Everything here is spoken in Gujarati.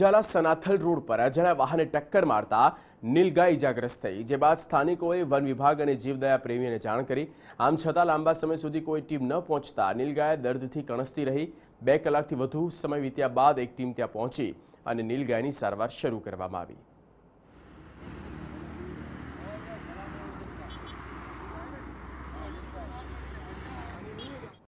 ઝાલા સનાથલ રોડ પર અજાણ્યા વાહને ટક્કર મારતા નીલગાય ઇજાગ્રસ્ત થઈ જે બાદ સ્થાનિકોએ વન વિભાગ અને જીવદયા પ્રેમીઓને જાણ કરી આમ છતાં લાંબા સમય સુધી કોઈ ટીમ ન પહોંચતા નીલગાય દર્દથી કણસતી રહી બે કલાકથી વધુ સમય વીત્યા બાદ એક ટીમ ત્યાં પહોંચી અને નીલગાયની સારવાર શરૂ કરવામાં આવી